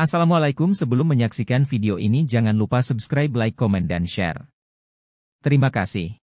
Assalamualaikum sebelum menyaksikan video ini jangan lupa subscribe, like, komen, dan share. Terima kasih.